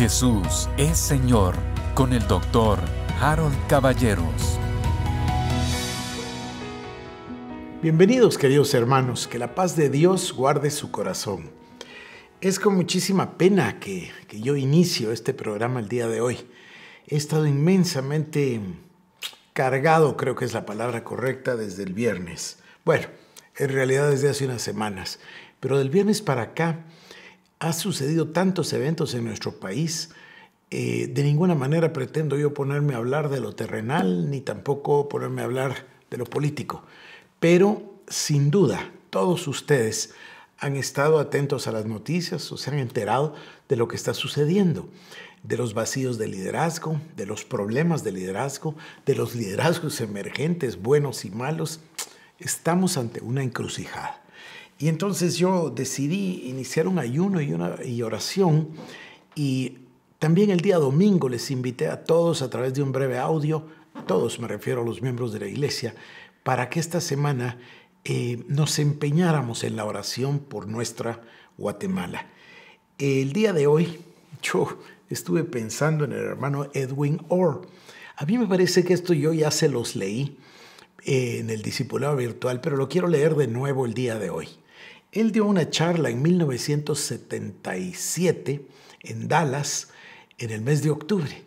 Jesús es Señor con el doctor Harold Caballeros. Bienvenidos queridos hermanos, que la paz de Dios guarde su corazón. Es con muchísima pena que, que yo inicio este programa el día de hoy. He estado inmensamente cargado, creo que es la palabra correcta, desde el viernes. Bueno, en realidad desde hace unas semanas, pero del viernes para acá ha sucedido tantos eventos en nuestro país. Eh, de ninguna manera pretendo yo ponerme a hablar de lo terrenal, ni tampoco ponerme a hablar de lo político. Pero sin duda, todos ustedes han estado atentos a las noticias o se han enterado de lo que está sucediendo, de los vacíos de liderazgo, de los problemas de liderazgo, de los liderazgos emergentes, buenos y malos. Estamos ante una encrucijada. Y entonces yo decidí iniciar un ayuno y, una, oración y también el día domingo les invité a todos a través de un breve audio, todos me refiero a los miembros de la iglesia, para que esta semana eh, nos empeñáramos en la oración por nuestra Guatemala. El día de hoy yo estuve pensando en el hermano Edwin Orr. A mí me parece que esto yo ya se los leí eh, en el Discipulado Virtual, pero lo quiero leer de nuevo el día de hoy. Él dio una charla en 1977 en Dallas en el mes de octubre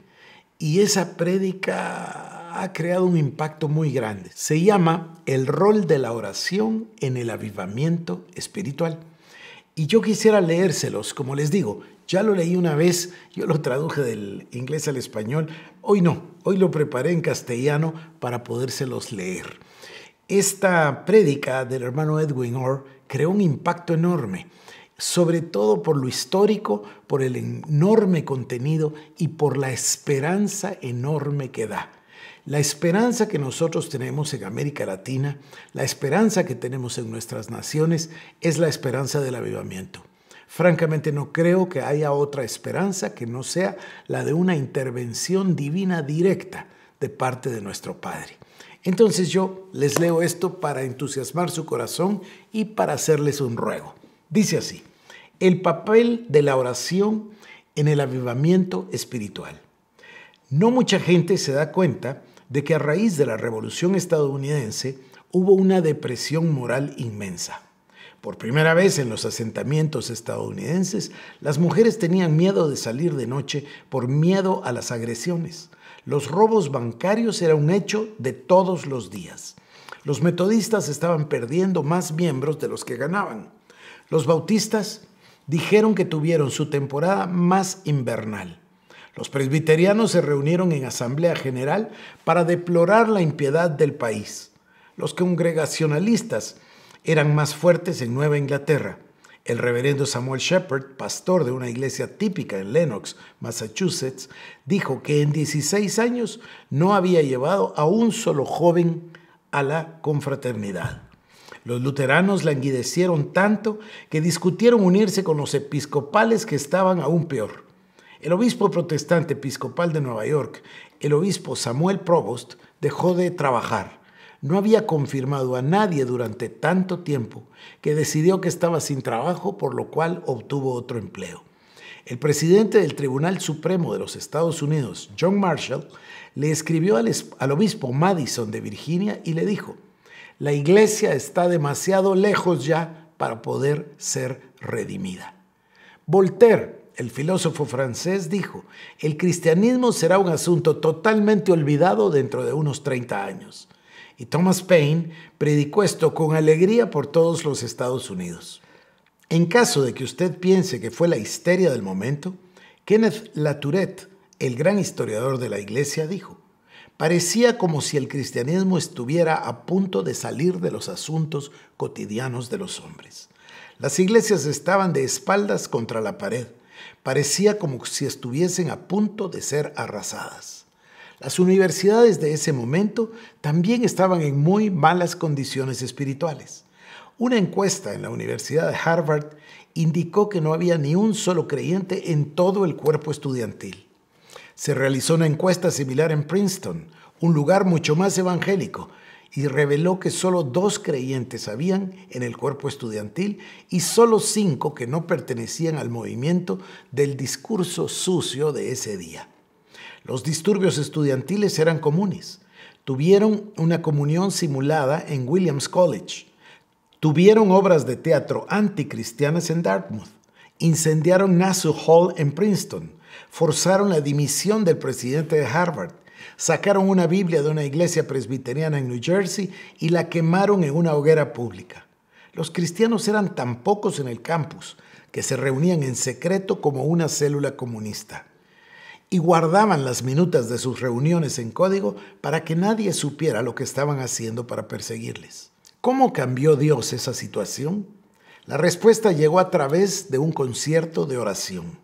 y esa prédica ha creado un impacto muy grande. Se llama El rol de la oración en el avivamiento espiritual. Y yo quisiera leérselos, como les digo, ya lo leí una vez, yo lo traduje del inglés al español, hoy no, hoy lo preparé en castellano para podérselos leer. Esta prédica del hermano Edwin Orr creó un impacto enorme, sobre todo por lo histórico, por el enorme contenido y por la esperanza enorme que da. La esperanza que nosotros tenemos en América Latina, la esperanza que tenemos en nuestras naciones, es la esperanza del avivamiento. Francamente no creo que haya otra esperanza que no sea la de una intervención divina directa de parte de nuestro Padre. Entonces yo les leo esto para entusiasmar su corazón y para hacerles un ruego. Dice así, el papel de la oración en el avivamiento espiritual. No mucha gente se da cuenta de que a raíz de la revolución estadounidense hubo una depresión moral inmensa. Por primera vez en los asentamientos estadounidenses, las mujeres tenían miedo de salir de noche por miedo a las agresiones. Los robos bancarios era un hecho de todos los días. Los metodistas estaban perdiendo más miembros de los que ganaban. Los bautistas dijeron que tuvieron su temporada más invernal. Los presbiterianos se reunieron en asamblea general para deplorar la impiedad del país. Los congregacionalistas eran más fuertes en Nueva Inglaterra. El reverendo Samuel Shepard, pastor de una iglesia típica en Lenox, Massachusetts, dijo que en 16 años no había llevado a un solo joven a la confraternidad. Los luteranos languidecieron tanto que discutieron unirse con los episcopales que estaban aún peor. El obispo protestante episcopal de Nueva York, el obispo Samuel Provost, dejó de trabajar no había confirmado a nadie durante tanto tiempo que decidió que estaba sin trabajo, por lo cual obtuvo otro empleo. El presidente del Tribunal Supremo de los Estados Unidos, John Marshall, le escribió al, obispo Madison de Virginia y le dijo, la iglesia está demasiado lejos ya para poder ser redimida. Voltaire, el filósofo francés, dijo, el cristianismo será un asunto totalmente olvidado dentro de unos 30 años y Thomas Paine predicó esto con alegría por todos los Estados Unidos. En caso de que usted piense que fue la histeria del momento, Kenneth Latourette, el gran historiador de la Iglesia, dijo, parecía como si el cristianismo estuviera a punto de salir de los asuntos cotidianos de los hombres. Las iglesias estaban de espaldas contra la pared, parecía como si estuviesen a punto de ser arrasadas. Las universidades de ese momento también estaban en muy malas condiciones espirituales. Una encuesta en la Universidad de Harvard indicó que no había ni un solo creyente en todo el cuerpo estudiantil. Se realizó una encuesta similar en Princeton, un lugar mucho más evangélico, y reveló que solo dos creyentes habían en el cuerpo estudiantil y solo cinco que no pertenecían al movimiento del discurso sucio de ese día. Los disturbios estudiantiles eran comunes. Tuvieron una comunión simulada en Williams College. Tuvieron obras de teatro anticristianas en Dartmouth. Incendiaron Nassau Hall en Princeton. Forzaron la dimisión del presidente de Harvard. Sacaron una Biblia de una iglesia presbiteriana en New Jersey y la quemaron en una hoguera pública. Los cristianos eran tan pocos en el campus que se reunían en secreto como una célula comunista y guardaban las minutas de sus reuniones en código para que nadie supiera lo que estaban haciendo para perseguirles. ¿Cómo cambió Dios esa situación? La respuesta llegó a través de un concierto de oración.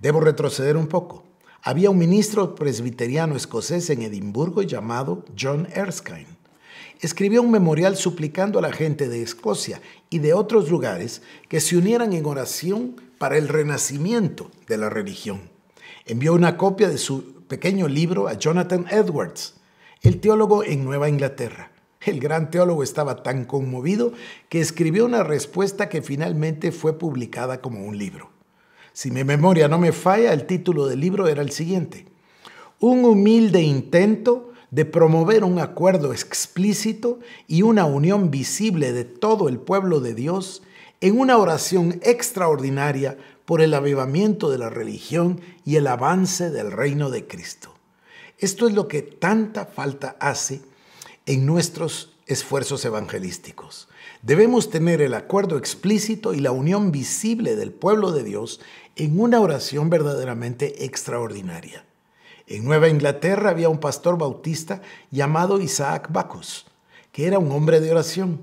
Debo retroceder un poco. Había un ministro presbiteriano escocés en Edimburgo llamado John Erskine escribió un memorial suplicando a la gente de Escocia y de otros lugares que se unieran en oración para el renacimiento de la religión envió una copia de su pequeño libro a Jonathan Edwards, el teólogo en Nueva Inglaterra. El gran teólogo estaba tan conmovido que escribió una respuesta que finalmente fue publicada como un libro. Si mi memoria no me falla, el título del libro era el siguiente. Un humilde intento de promover un acuerdo explícito y una unión visible de todo el pueblo de Dios en una oración extraordinaria por el avivamiento de la religión y el avance del reino de Cristo. Esto es lo que tanta falta hace en nuestros esfuerzos evangelísticos. Debemos tener el acuerdo explícito y la unión visible del pueblo de Dios en una oración verdaderamente extraordinaria. En Nueva Inglaterra había un pastor bautista llamado Isaac Bacchus, que era un hombre de oración.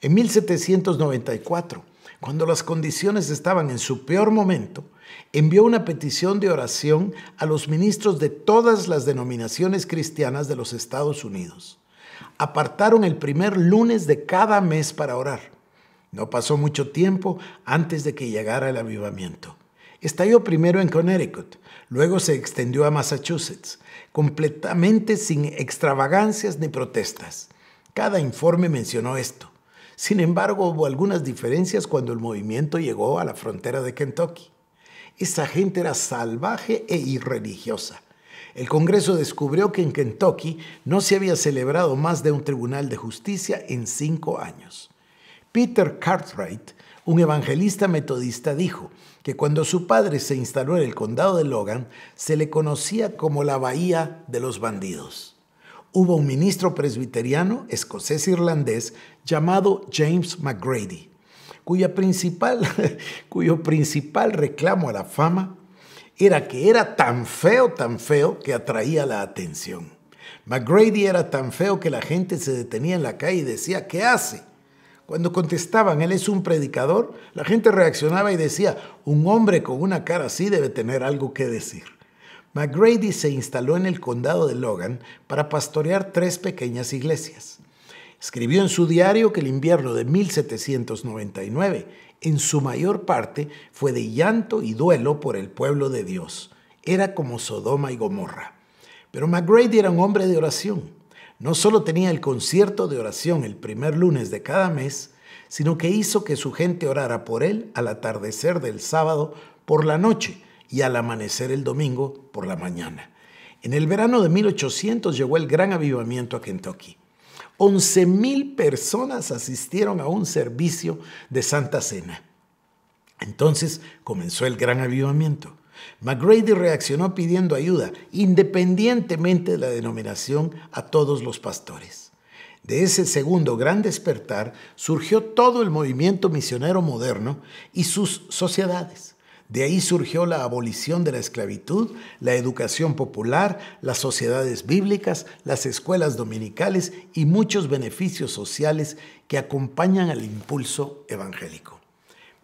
En 1794, cuando las condiciones estaban en su peor momento, envió una petición de oración a los ministros de todas las denominaciones cristianas de los Estados Unidos. Apartaron el primer lunes de cada mes para orar. No pasó mucho tiempo antes de que llegara el avivamiento. Estalló primero en Connecticut, luego se extendió a Massachusetts, completamente sin extravagancias ni protestas. Cada informe mencionó esto. Sin embargo, hubo algunas diferencias cuando el movimiento llegó a la frontera de Kentucky. Esa gente era salvaje e irreligiosa. El Congreso descubrió que en Kentucky no se había celebrado más de un tribunal de justicia en cinco años. Peter Cartwright, un evangelista metodista, dijo, que cuando su padre se instaló en el condado de Logan, se le conocía como la Bahía de los Bandidos. Hubo un ministro presbiteriano escocés-irlandés e llamado James McGrady, cuya principal, cuyo principal reclamo a la fama era que era tan feo, tan feo, que atraía la atención. McGrady era tan feo que la gente se detenía en la calle y decía, ¿qué hace? Cuando contestaban, él es un predicador, la gente reaccionaba y decía, un hombre con una cara así debe tener algo que decir. McGrady se instaló en el condado de Logan para pastorear tres pequeñas iglesias. Escribió en su diario que el invierno de 1799, en su mayor parte, fue de llanto y duelo por el pueblo de Dios. Era como Sodoma y Gomorra. Pero McGrady era un hombre de oración no solo tenía el concierto de oración el primer lunes de cada mes, sino que hizo que su gente orara por él al atardecer del sábado por la noche y al amanecer el domingo por la mañana. En el verano de 1800 llegó el gran avivamiento a Kentucky. 11.000 personas asistieron a un servicio de Santa Cena. Entonces comenzó el gran avivamiento. McGrady reaccionó pidiendo ayuda, independientemente de la denominación, a todos los pastores. De ese segundo gran despertar surgió todo el movimiento misionero moderno y sus sociedades. De ahí surgió la abolición de la esclavitud, la educación popular, las sociedades bíblicas, las escuelas dominicales y muchos beneficios sociales que acompañan al impulso evangélico.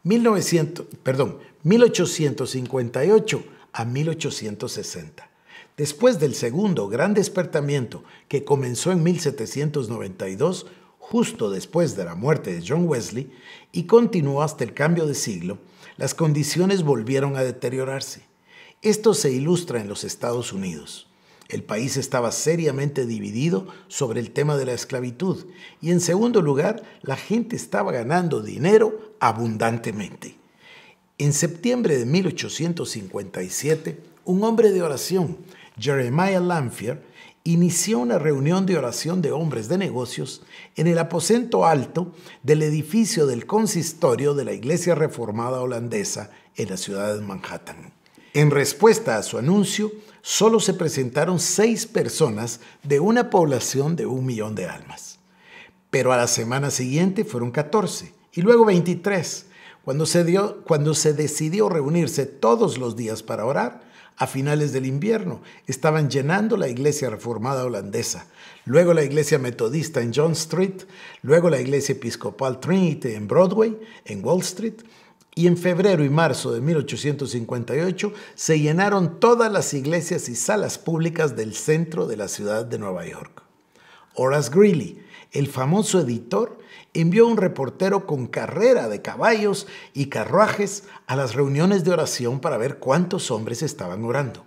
1900, perdón, 1858 a 1860. Después del segundo gran despertamiento que comenzó en 1792, justo después de la muerte de John Wesley, y continuó hasta el cambio de siglo, las condiciones volvieron a deteriorarse. Esto se ilustra en los Estados Unidos. El país estaba seriamente dividido sobre el tema de la esclavitud y en segundo lugar, la gente estaba ganando dinero abundantemente. En septiembre de 1857, un hombre de oración, Jeremiah Lanfear, inició una reunión de oración de hombres de negocios en el aposento alto del edificio del consistorio de la Iglesia Reformada Holandesa en la ciudad de Manhattan. En respuesta a su anuncio, solo se presentaron seis personas de una población de un millón de almas. Pero a la semana siguiente fueron 14 y luego 23. Cuando se, cuando se decidió reunirse todos los días para orar, a finales del invierno estaban llenando la iglesia reformada holandesa, luego la iglesia metodista en John Street, luego la iglesia episcopal Trinity en Broadway, en Wall Street, y en febrero y marzo de 1858 se llenaron todas las iglesias y salas públicas del centro de la ciudad de Nueva York. Horace Greeley, el famoso editor, envió un reportero con carrera de caballos y carruajes a las reuniones de oración para ver cuántos hombres estaban orando.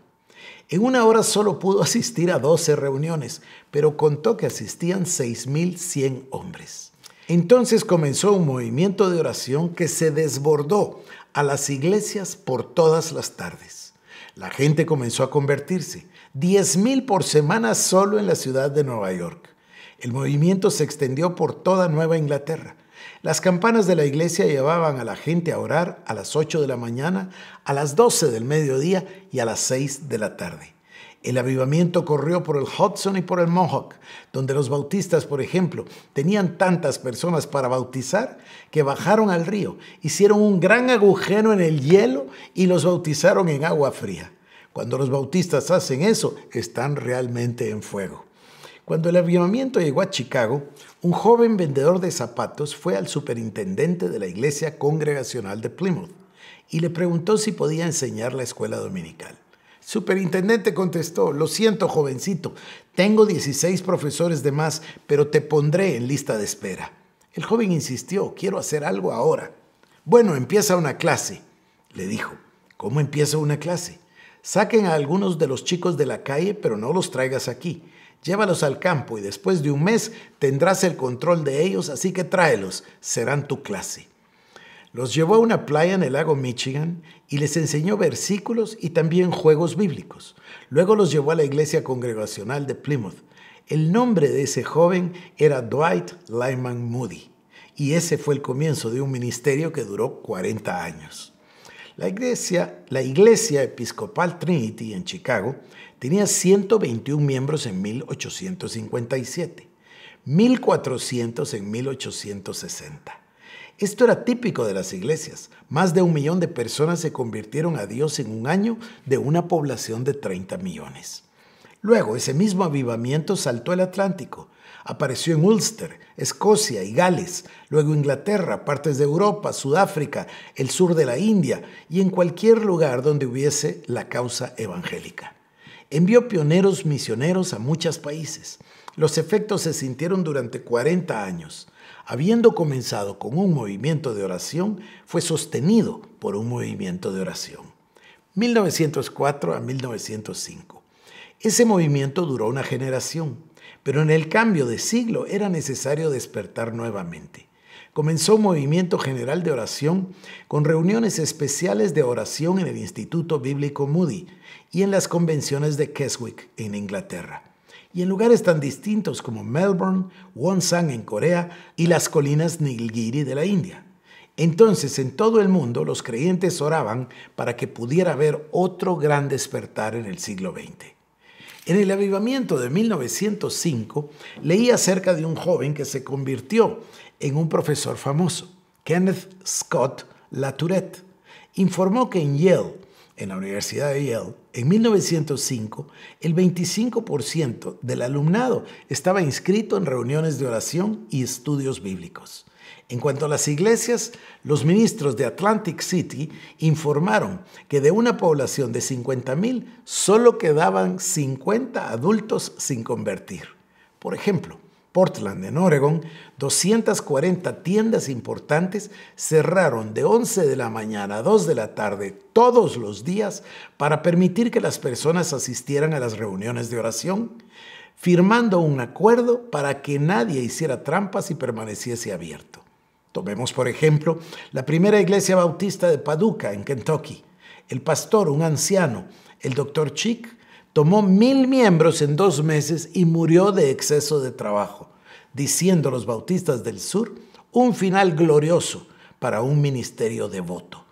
En una hora solo pudo asistir a 12 reuniones, pero contó que asistían 6.100 hombres. Entonces comenzó un movimiento de oración que se desbordó a las iglesias por todas las tardes. La gente comenzó a convertirse, 10.000 por semana solo en la ciudad de Nueva York. El movimiento se extendió por toda Nueva Inglaterra. Las campanas de la iglesia llevaban a la gente a orar a las 8 de la mañana, a las 12 del mediodía y a las 6 de la tarde. El avivamiento corrió por el Hudson y por el Mohawk, donde los bautistas, por ejemplo, tenían tantas personas para bautizar que bajaron al río, hicieron un gran agujero en el hielo y los bautizaron en agua fría. Cuando los bautistas hacen eso, están realmente en fuego. Cuando el avivamiento llegó a Chicago, un joven vendedor de zapatos fue al superintendente de la iglesia congregacional de Plymouth y le preguntó si podía enseñar la escuela dominical. Superintendente contestó, lo siento, jovencito, tengo 16 profesores de más, pero te pondré en lista de espera. El joven insistió, quiero hacer algo ahora. Bueno, empieza una clase, le dijo. ¿Cómo empieza una clase? Saquen a algunos de los chicos de la calle, pero no los traigas aquí. Llévalos al campo y después de un mes tendrás el control de ellos, así que tráelos, serán tu clase. Los llevó a una playa en el lago Michigan y les enseñó versículos y también juegos bíblicos. Luego los llevó a la iglesia congregacional de Plymouth. El nombre de ese joven era Dwight Lyman Moody y ese fue el comienzo de un ministerio que duró 40 años. La iglesia, la iglesia Episcopal Trinity en Chicago tenía 121 miembros en 1857, 1400 en 1860. Esto era típico de las iglesias. Más de un millón de personas se convirtieron a Dios en un año de una población de 30 millones. Luego, ese mismo avivamiento saltó el Atlántico. Apareció en Ulster, Escocia y Gales, luego Inglaterra, partes de Europa, Sudáfrica, el sur de la India y en cualquier lugar donde hubiese la causa evangélica. Envió pioneros misioneros a muchos países. Los efectos se sintieron durante 40 años habiendo comenzado con un movimiento de oración, fue sostenido por un movimiento de oración. 1904 a 1905. Ese movimiento duró una generación, pero en el cambio de siglo era necesario despertar nuevamente. Comenzó un movimiento general de oración con reuniones especiales de oración en el Instituto Bíblico Moody y en las convenciones de Keswick en Inglaterra y en lugares tan distintos como Melbourne, Wonsan en Corea y las colinas Nilgiri de la India. Entonces en todo el mundo los creyentes oraban para que pudiera haber otro gran despertar en el siglo XX. En el avivamiento de 1905 leí acerca de un joven que se convirtió en un profesor famoso, Kenneth Scott Latourette. Informó que en Yale, en la Universidad de Yale, en 1905, el 25% del alumnado estaba inscrito en reuniones de oración y estudios bíblicos. En cuanto a las iglesias, los ministros de Atlantic City informaron que de una población de 50.000 solo quedaban 50 adultos sin convertir. Por ejemplo, Portland, en Oregon, 240 tiendas importantes cerraron de 11 de la mañana a 2 de la tarde todos los días para permitir que las personas asistieran a las reuniones de oración, firmando un acuerdo para que nadie hiciera trampas y permaneciese abierto. Tomemos, por ejemplo, la primera iglesia bautista de Paducah, en Kentucky. El pastor, un anciano, el doctor Chick, Tomó mil miembros en dos meses y murió de exceso de trabajo, diciendo los bautistas del sur un final glorioso para un ministerio devoto.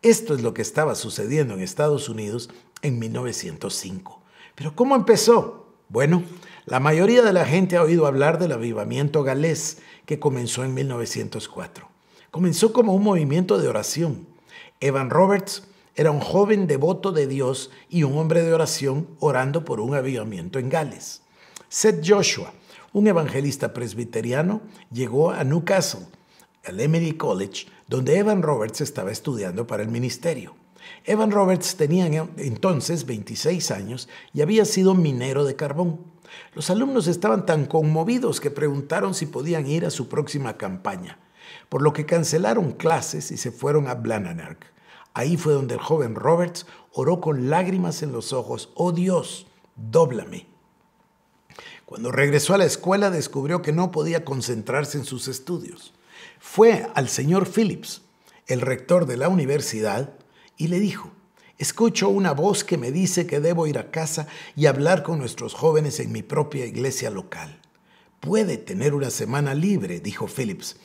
Esto es lo que estaba sucediendo en Estados Unidos en 1905. Pero ¿cómo empezó? Bueno, la mayoría de la gente ha oído hablar del avivamiento galés que comenzó en 1904. Comenzó como un movimiento de oración. Evan Roberts era un joven devoto de Dios y un hombre de oración orando por un avivamiento en Gales. Seth Joshua, un evangelista presbiteriano, llegó a Newcastle, al Emery College, donde Evan Roberts estaba estudiando para el ministerio. Evan Roberts tenía entonces 26 años y había sido minero de carbón. Los alumnos estaban tan conmovidos que preguntaron si podían ir a su próxima campaña, por lo que cancelaron clases y se fueron a Blananark Ahí fue donde el joven Roberts oró con lágrimas en los ojos, oh Dios, dóblame. Cuando regresó a la escuela descubrió que no podía concentrarse en sus estudios. Fue al señor Phillips, el rector de la universidad, y le dijo, escucho una voz que me dice que debo ir a casa y hablar con nuestros jóvenes en mi propia iglesia local. Puede tener una semana libre, dijo Phillips.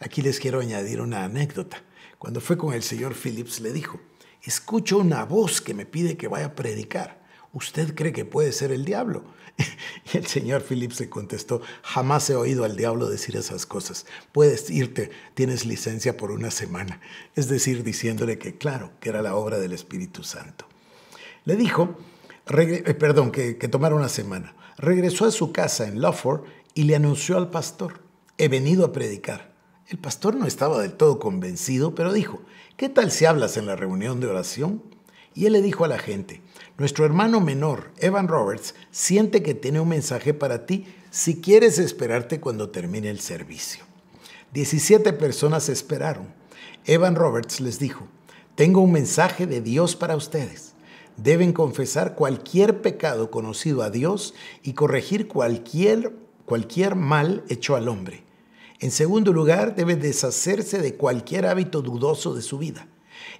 Aquí les quiero añadir una anécdota. Cuando fue con el señor Phillips le dijo, escucho una voz que me pide que vaya a predicar. ¿Usted cree que puede ser el diablo? Y el señor Phillips le contestó, jamás he oído al diablo decir esas cosas. Puedes irte, tienes licencia por una semana. Es decir, diciéndole que claro, que era la obra del Espíritu Santo. Le dijo, eh, perdón, que, que tomara una semana. Regresó a su casa en Lawford y le anunció al pastor, he venido a predicar. El pastor no estaba del todo convencido, pero dijo, ¿qué tal si hablas en la reunión de oración? Y él le dijo a la gente, nuestro hermano menor, Evan Roberts, siente que tiene un mensaje para ti si quieres esperarte cuando termine el servicio. Diecisiete personas esperaron. Evan Roberts les dijo, tengo un mensaje de Dios para ustedes. Deben confesar cualquier pecado conocido a Dios y corregir cualquier, cualquier mal hecho al hombre. En segundo lugar, deben deshacerse de cualquier hábito dudoso de su vida.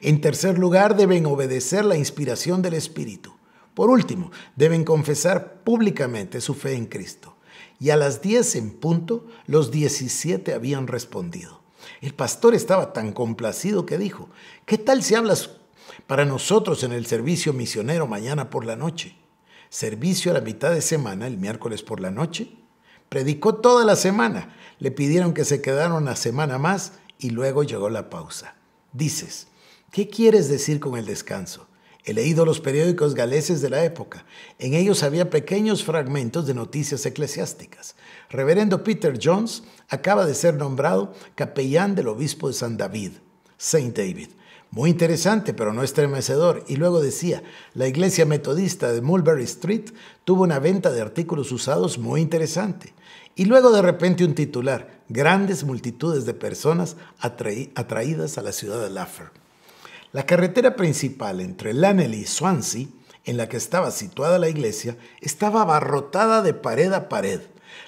En tercer lugar, deben obedecer la inspiración del Espíritu. Por último, deben confesar públicamente su fe en Cristo. Y a las 10 en punto, los 17 habían respondido. El pastor estaba tan complacido que dijo, ¿qué tal si hablas para nosotros en el servicio misionero mañana por la noche? Servicio a la mitad de semana, el miércoles por la noche. Predicó toda la semana. Le pidieron que se quedara una semana más y luego llegó la pausa. Dices, ¿qué quieres decir con el descanso? He leído los periódicos galeses de la época. En ellos había pequeños fragmentos de noticias eclesiásticas. Reverendo Peter Jones acaba de ser nombrado capellán del obispo de San David, Saint David. Muy interesante, pero no estremecedor. Y luego decía, la iglesia metodista de Mulberry Street tuvo una venta de artículos usados muy interesante. Y luego de repente un titular, grandes multitudes de personas atraídas a la ciudad de Laffer. La carretera principal entre Lanelly y Swansea, en la que estaba situada la iglesia, estaba abarrotada de pared a pared.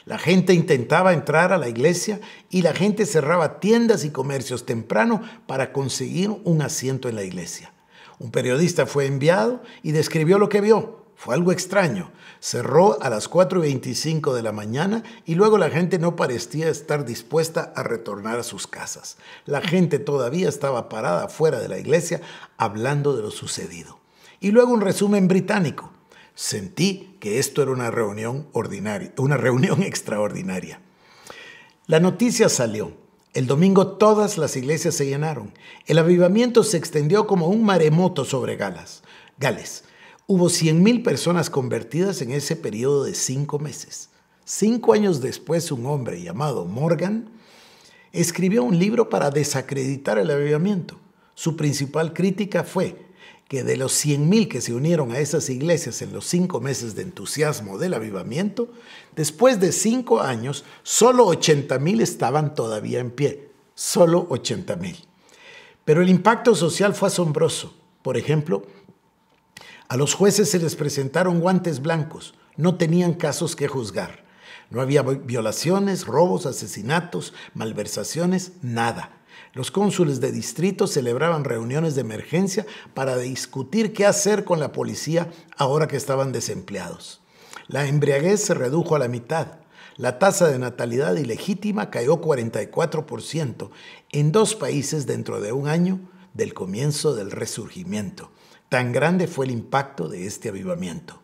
La gente intentaba entrar a la iglesia y la gente cerraba tiendas y comercios temprano para conseguir un asiento en la iglesia. Un periodista fue enviado y describió lo que vio. Fue algo extraño. Cerró a las 4.25 de la mañana y luego la gente no parecía estar dispuesta a retornar a sus casas. La gente todavía estaba parada fuera de la iglesia hablando de lo sucedido. Y luego un resumen británico. Sentí que esto era una reunión ordinaria, una reunión extraordinaria. La noticia salió. El domingo todas las iglesias se llenaron. El avivamiento se extendió como un maremoto sobre Galas. Gales. Hubo 100.000 personas convertidas en ese periodo de cinco meses. Cinco años después, un hombre llamado Morgan escribió un libro para desacreditar el avivamiento. Su principal crítica fue que de los 100.000 que se unieron a esas iglesias en los cinco meses de entusiasmo del avivamiento, después de cinco años, solo 80.000 estaban todavía en pie. Solo 80.000. Pero el impacto social fue asombroso. Por ejemplo, a los jueces se les presentaron guantes blancos, no tenían casos que juzgar. No había violaciones, robos, asesinatos, malversaciones, nada. Los cónsules de distrito celebraban reuniones de emergencia para discutir qué hacer con la policía ahora que estaban desempleados. La embriaguez se redujo a la mitad. La tasa de natalidad ilegítima cayó 44% en dos países dentro de un año del comienzo del resurgimiento. Tan grande fue el impacto de este avivamiento.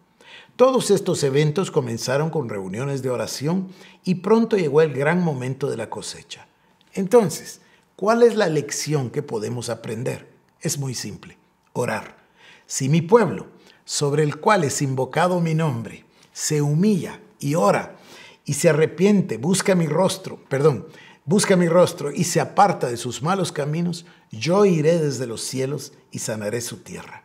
Todos estos eventos comenzaron con reuniones de oración y pronto llegó el gran momento de la cosecha. Entonces, ¿Cuál es la lección que podemos aprender? Es muy simple, orar. Si mi pueblo, sobre el cual es invocado mi nombre, se humilla y ora y se arrepiente, busca mi rostro, perdón, busca mi rostro y se aparta de sus malos caminos, yo iré desde los cielos y sanaré su tierra.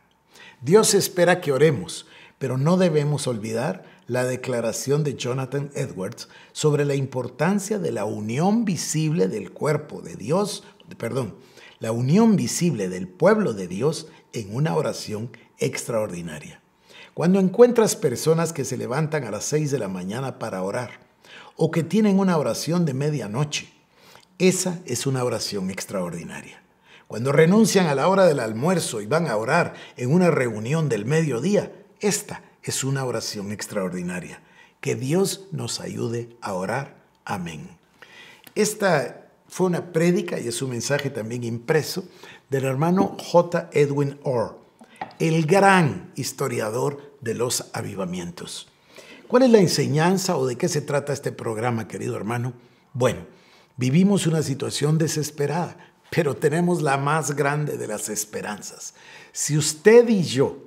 Dios espera que oremos, pero no debemos olvidar la declaración de Jonathan Edwards sobre la importancia de la unión visible del cuerpo de Dios, perdón, la unión visible del pueblo de Dios en una oración extraordinaria. Cuando encuentras personas que se levantan a las 6 de la mañana para orar o que tienen una oración de medianoche, esa es una oración extraordinaria. Cuando renuncian a la hora del almuerzo y van a orar en una reunión del mediodía, esta es una oración extraordinaria. Que Dios nos ayude a orar. Amén. Esta fue una prédica y es un mensaje también impreso del hermano J. Edwin Orr, el gran historiador de los avivamientos. ¿Cuál es la enseñanza o de qué se trata este programa, querido hermano? Bueno, vivimos una situación desesperada, pero tenemos la más grande de las esperanzas. Si usted y yo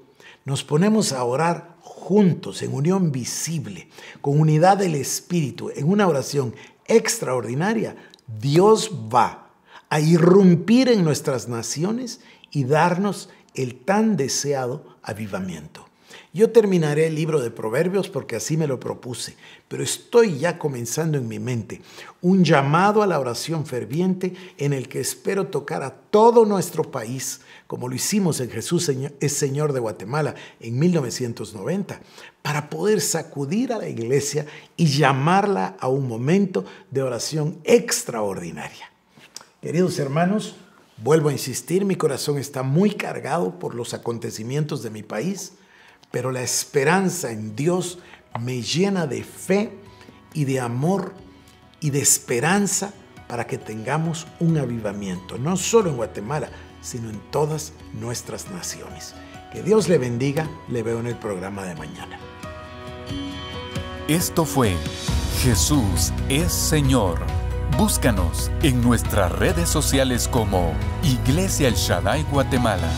nos ponemos a orar juntos, en unión visible, con unidad del Espíritu, en una oración extraordinaria, Dios va a irrumpir en nuestras naciones y darnos el tan deseado avivamiento. Yo terminaré el libro de Proverbios porque así me lo propuse, pero estoy ya comenzando en mi mente un llamado a la oración ferviente en el que espero tocar a todo nuestro país, como lo hicimos en Jesús es Señor de Guatemala en 1990, para poder sacudir a la iglesia y llamarla a un momento de oración extraordinaria. Queridos hermanos, Vuelvo a insistir, mi corazón está muy cargado por los acontecimientos de mi país, pero la esperanza en Dios me llena de fe y de amor y de esperanza para que tengamos un avivamiento, no solo en Guatemala, sino en todas nuestras naciones. Que Dios le bendiga, le veo en el programa de mañana. Esto fue Jesús es Señor. Búscanos en nuestras redes sociales como Iglesia El Shaddai Guatemala.